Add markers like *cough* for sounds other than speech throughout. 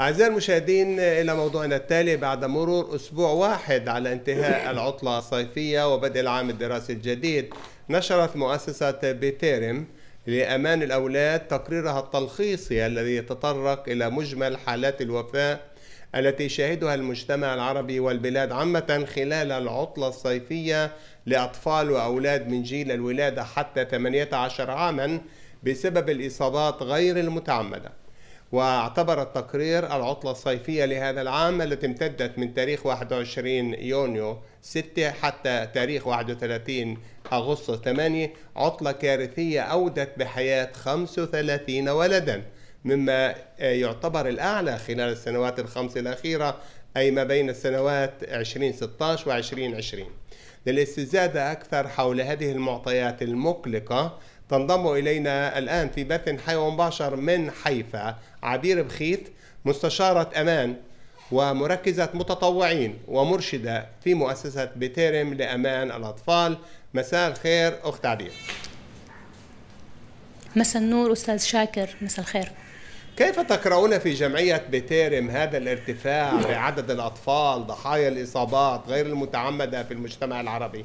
أعزائي المشاهدين إلى موضوعنا التالي بعد مرور أسبوع واحد على انتهاء *coughs* العطلة الصيفية وبدء العام الدراسي الجديد نشرت مؤسسة بيتيرم لأمان الأولاد تقريرها التلخيصي الذي يتطرق إلى مجمل حالات الوفاة التي شهدها المجتمع العربي والبلاد عامة خلال العطلة الصيفية لأطفال وأولاد من جيل الولادة حتى 18 عاما بسبب الإصابات غير المتعمدة واعتبر التقرير العطلة الصيفية لهذا العام التي امتدت من تاريخ 21 يونيو 6 حتى تاريخ 31 أغسطس 8 عطلة كارثية أودت بحياة 35 ولدا مما يعتبر الأعلى خلال السنوات الخمس الأخيرة أي ما بين السنوات 2016 و 2020 للاستزادة أكثر حول هذه المعطيات المقلقة تنضم إلينا الآن في بث حي ومباشر من حيفا عبير بخيت مستشارة أمان ومركزة متطوعين ومرشدة في مؤسسة بتيرم لأمان الأطفال مساء الخير أخت عبير مساء النور أستاذ شاكر مساء الخير كيف تقرؤون في جمعية بتيرم هذا الارتفاع بعدد نعم. الأطفال ضحايا الإصابات غير المتعمدة في المجتمع العربي؟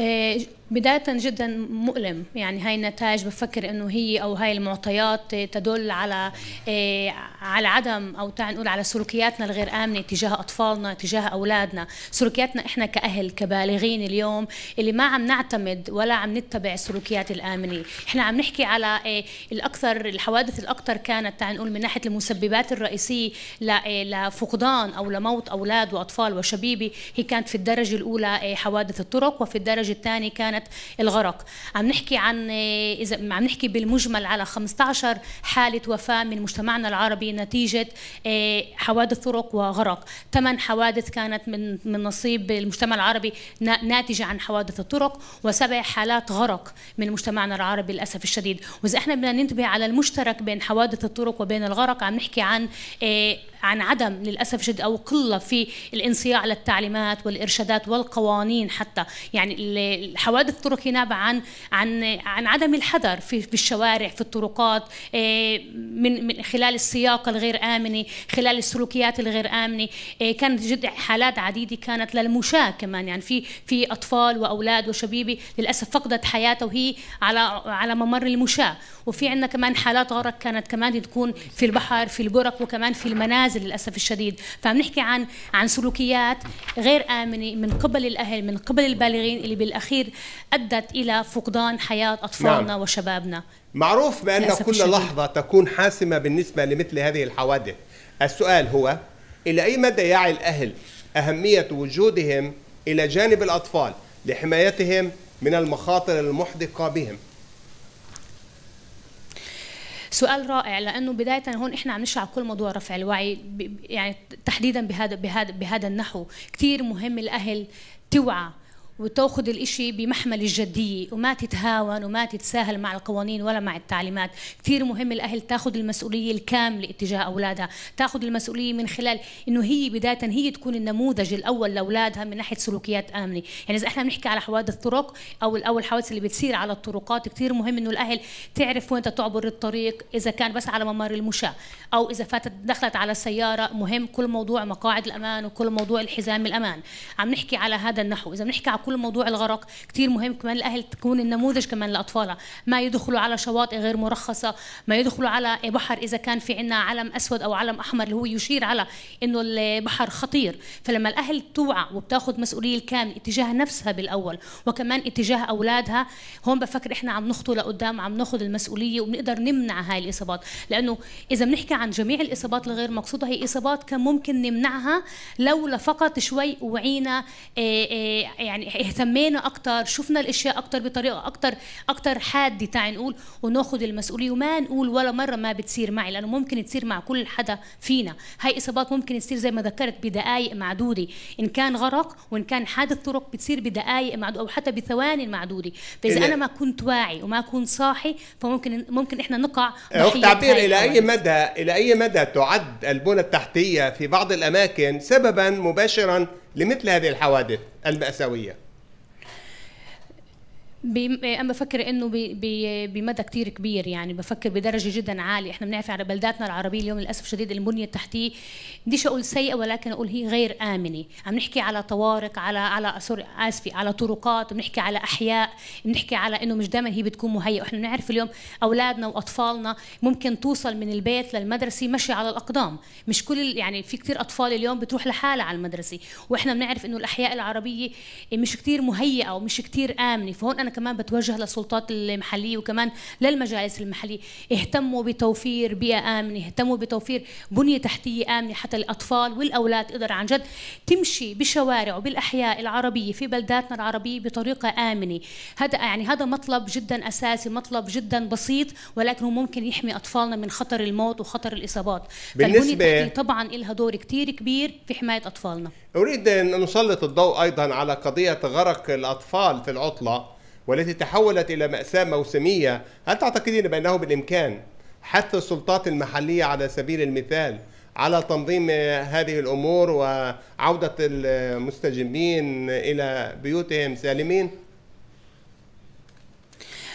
إيه، بداية جدا مؤلم يعني هاي النتائج بفكر انه هي او هاي المعطيات تدل على إيه، على عدم او تعال نقول على سلوكياتنا الغير امنه تجاه اطفالنا تجاه اولادنا سلوكياتنا احنا كاهل كبالغين اليوم اللي ما عم نعتمد ولا عم نتبع السلوكيات الامنه احنا عم نحكي على إيه، الاكثر الحوادث الاكثر كانت تعال نقول من ناحيه المسببات الرئيسيه إيه، لفقدان او لموت اولاد واطفال وشبيبه هي كانت في الدرجه الاولى حوادث الطرق وفي الدرجه الثانيه كانت حالات الغرق عم نحكي عن آه، اذا عم نحكي بالمجمل على 15 حاله وفاه من مجتمعنا العربي نتيجه آه، حوادث طرق وغرق ثمان حوادث كانت من من نصيب المجتمع العربي ناتجه عن حوادث الطرق وسبع حالات غرق من مجتمعنا العربي للاسف الشديد واذا احنا بدنا ننتبه على المشترك بين حوادث الطرق وبين الغرق عم نحكي عن آه، عن عدم للاسف جد او قله في الانصياع للتعليمات والارشادات والقوانين حتى يعني الحوادث الطرق نابعه عن عن عن عدم الحذر في الشوارع في الطرقات إيه، من من خلال السياقه الغير امنه خلال السلوكيات الغير امنه إيه، كانت جد حالات عديده كانت للمشاة كمان يعني في في اطفال واولاد وشبيبه للاسف فقدت حياتها وهي على على ممر المشاة وفي عندنا كمان حالات غرق كانت كمان تكون في البحر في البرك وكمان في المنازل نازل للاسف الشديد فعم نحكي عن عن سلوكيات غير امنه من قبل الاهل من قبل البالغين اللي بالاخير ادت الى فقدان حياه اطفالنا نعم. وشبابنا معروف بان كل الشديد. لحظه تكون حاسمه بالنسبه لمثل هذه الحوادث السؤال هو الى اي مدى يعي الاهل اهميه وجودهم الى جانب الاطفال لحمايتهم من المخاطر المحدقه بهم سؤال رائع لانه بدايه هون احنا عم نشرح كل موضوع رفع الوعي يعني تحديدا بهذا بهذا بهذا النحو كثير مهم الاهل توعى وتاخذ الإشي بمحمل الجدية وما تتهاون وما تتساهل مع القوانين ولا مع التعليمات كثير مهم الأهل تاخذ المسؤولية الكاملة اتجاه أولادها تاخذ المسؤولية من خلال إنه هي بداية هي تكون النموذج الأول لأولادها من ناحية سلوكيات آمنة يعني إذا إحنا بنحكي على حوادث الطرق أو الأول الحوادث اللي بتصير على الطرقات كثير مهم إنه الأهل تعرف وين تعبر الطريق إذا كان بس على ممر المشاة أو إذا فاتت دخلت على سيارة مهم كل موضوع مقاعد الأمان وكل موضوع الحزام الأمان عم نحكي على هذا النحو إذا بنحكي على كل موضوع الغرق كثير مهم كمان الاهل تكون النموذج كمان لاطفالها ما يدخلوا على شواطئ غير مرخصه ما يدخلوا على بحر اذا كان في عندنا علم اسود او علم احمر اللي هو يشير على انه البحر خطير فلما الاهل توعى وبتاخذ مسؤوليه الكامله اتجاه نفسها بالاول وكمان اتجاه اولادها هون بفكر احنا عم نخطو لقدام عم ناخذ المسؤوليه وبنقدر نمنع هاي الاصابات لانه اذا بنحكي عن جميع الاصابات الغير مقصوده هي اصابات كان ممكن نمنعها لولا فقط شوي وعينا آه، آه، يعني اهتمينا اكتر شفنا الاشياء اكتر بطريقه اكتر اكتر حاده تعي نقول وناخذ المسؤوليه وما نقول ولا مره ما بتصير معي لانه ممكن تصير مع كل حدا فينا هاي اصابات ممكن تصير زي ما ذكرت بدقائق معدوده ان كان غرق وان كان حادث طرق بتصير بدقائق معدوده او حتى بثواني معدوده فاذا انا ما كنت واعي وما كنت صاحي فممكن ممكن احنا نقع إيه، تعبير الى اي مدى الى اي مدى تعد البنى التحتيه في بعض الاماكن سببا مباشرا لمثل هذه الحوادث المأساوية إيه، انا بفكر انه بمدى كتير كبير يعني بفكر بدرجه جدا عاليه احنا بنعرف على بلداتنا العربيه اليوم للاسف الشديد البنيه التحتيه بديش اقول سيئه ولكن اقول هي غير امنه عم نحكي على طوارق على على سوري اسفه على طرقات بنحكي على احياء بنحكي على انه مش دائما هي بتكون مهيئه واحنا بنعرف اليوم اولادنا واطفالنا ممكن توصل من البيت للمدرسه مشي على الاقدام مش كل يعني في كثير اطفال اليوم بتروح لحالها على المدرسه واحنا بنعرف انه الاحياء العربيه مش كثير مهيئه ومش كثير امنه فهون انا كمان بتوجه للسلطات المحليه وكمان للمجالس المحليه اهتموا بتوفير بيئه امنه اهتموا بتوفير بنيه تحتيه امنه حتى الاطفال والاولاد تقدر عن جد تمشي بشوارع وبالاحياء العربيه في بلداتنا العربيه بطريقه امنه هذا يعني هذا مطلب جدا اساسي مطلب جدا بسيط ولكنه ممكن يحمي اطفالنا من خطر الموت وخطر الاصابات بالنسبه طبعا لها دور كثير كبير في حمايه اطفالنا اريد ان نسلط الضوء ايضا على قضيه غرق الاطفال في العطله والتي تحولت إلى مأساة موسمية هل تعتقدين بأنه بالإمكان حث السلطات المحلية على سبيل المثال على تنظيم هذه الأمور وعودة المستجمين إلى بيوتهم سالمين؟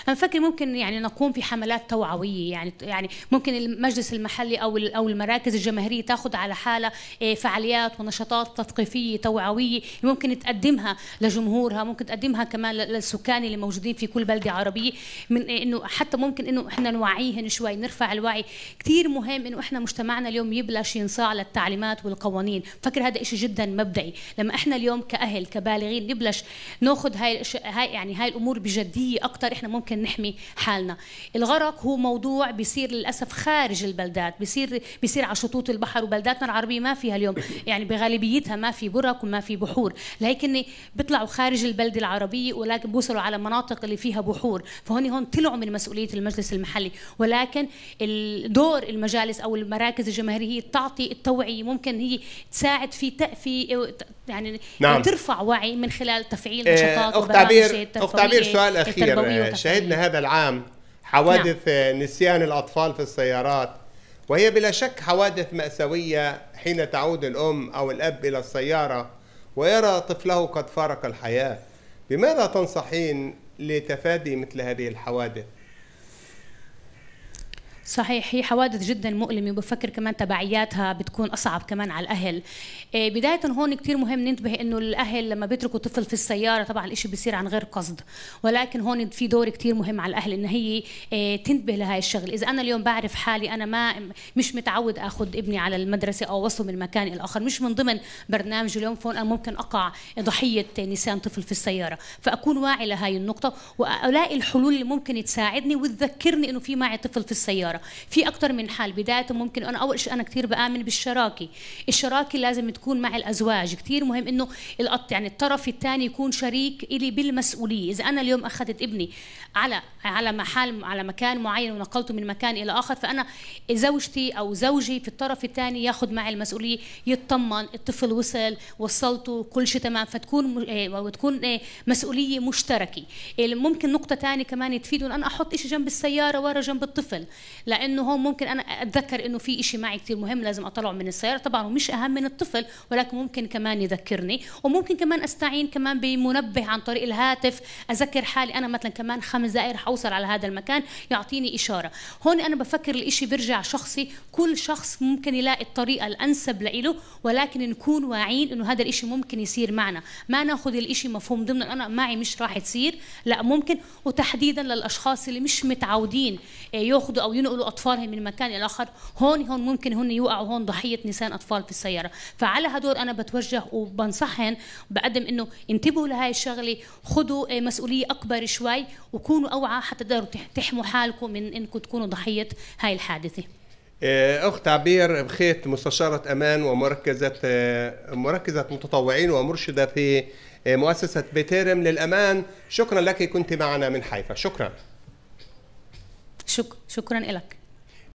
نفكر ممكن يعني نقوم في حملات توعويه يعني يعني ممكن المجلس المحلي او او المراكز الجماهيريه تاخذ على حالها إيه، فعاليات ونشاطات تثقيفيه توعويه ممكن تقدمها لجمهورها ممكن تقدمها كمان للسكان اللي موجودين في كل بلده عربيه من إيه، انه حتى ممكن انه احنا نوعيهم شوي نرفع الوعي كثير مهم انه احنا مجتمعنا اليوم يبلش ينصاع للتعليمات والقوانين فكر هذا شيء جدا مبدئي لما احنا اليوم كاهل كبالغين نبلش ناخذ هاي هاي يعني هاي الامور بجديه اكثر احنا ممكن ممكن نحمي حالنا الغرق هو موضوع بيصير للاسف خارج البلدات بيصير بيصير على شطوط البحر وبلداتنا العربيه ما فيها اليوم يعني بغالبيتها ما في برك وما في بحور لكن بيطلعوا خارج البلده العربيه ولكن بوصلوا على مناطق اللي فيها بحور فهون هون طلعوا من مسؤوليه المجلس المحلي ولكن دور المجالس او المراكز الجماهيريه تعطي التوعيه ممكن هي تساعد في في يعني نعم. ترفع وعي من خلال تفعيل آه، نشاطات أخت عبير أخت عبير سؤال أخير شهد عندنا هذا العام حوادث نعم. نسيان الأطفال في السيارات وهي بلا شك حوادث مأساوية حين تعود الأم أو الأب إلى السيارة ويرى طفله قد فارق الحياة بماذا تنصحين لتفادي مثل هذه الحوادث؟ صحيح هي حوادث جدا مؤلمه وبفكر كمان تبعياتها بتكون اصعب كمان على الاهل آه، بدايه هون كثير مهم ننتبه انه الاهل لما بيتركوا طفل في السياره طبعا الشيء بيصير عن غير قصد ولكن هون في دور كثير مهم على الاهل ان هي آه، تنتبه لهي الشغل اذا انا اليوم بعرف حالي انا ما مش متعود اخذ ابني على المدرسه او اوصله من مكان الى اخر مش من ضمن برنامج اليوم فون انا ممكن اقع ضحيه نسيان طفل في السياره فاكون واعي لهي النقطه والاقي الحلول اللي ممكن تساعدني وتذكرني انه في معي طفل في السياره الاداره في اكثر من حل بدايه ممكن انا اول شيء انا كثير بامن بالشراكه الشراكه لازم تكون مع الازواج كثير مهم انه يعني الطرف الثاني يكون شريك الي بالمسؤوليه اذا انا اليوم اخذت ابني على على محل على مكان معين ونقلته من مكان الى اخر فانا زوجتي او زوجي في الطرف الثاني ياخذ معي المسؤوليه يطمن الطفل وصل وصلته كل شيء تمام فتكون إيه، وتكون إيه، مسؤوليه مشتركه ممكن نقطه ثانيه كمان تفيد انا احط شيء جنب السياره ورا جنب الطفل لانه هون ممكن انا اتذكر انه في شيء معي كثير مهم لازم اطلعه من السياره طبعا ومش مش اهم من الطفل ولكن ممكن كمان يذكرني وممكن كمان استعين كمان بمنبه عن طريق الهاتف اذكر حالي انا مثلا كمان خمس دقائق رح اوصل على هذا المكان يعطيني اشاره هون انا بفكر الإشي بيرجع شخصي كل شخص ممكن يلاقي الطريقه الانسب لإله ولكن نكون واعيين انه هذا الإشي ممكن يصير معنا ما ناخذ الإشي مفهوم ضمن انا معي مش راح تصير لا ممكن وتحديدا للاشخاص اللي مش متعودين آه، ياخذوا او ينقلوا ينقلوا اطفالهم من مكان الى اخر هون هون ممكن هن يوقعوا هون ضحيه نسان اطفال في السياره فعلى هدول انا بتوجه وبنصحهم بقدم انه انتبهوا لهي الشغله خذوا آه، مسؤوليه اكبر شوي وكونوا اوعى حتى تقدروا تحموا حالكم من انكم تكونوا ضحيه هاي الحادثه آه، اخت عبير بخيت مستشاره امان ومركزه آه، مركزه متطوعين ومرشده في مؤسسه بيتيرم للامان شكرا لك كنت معنا من حيفا شكرا شك... شكرا لك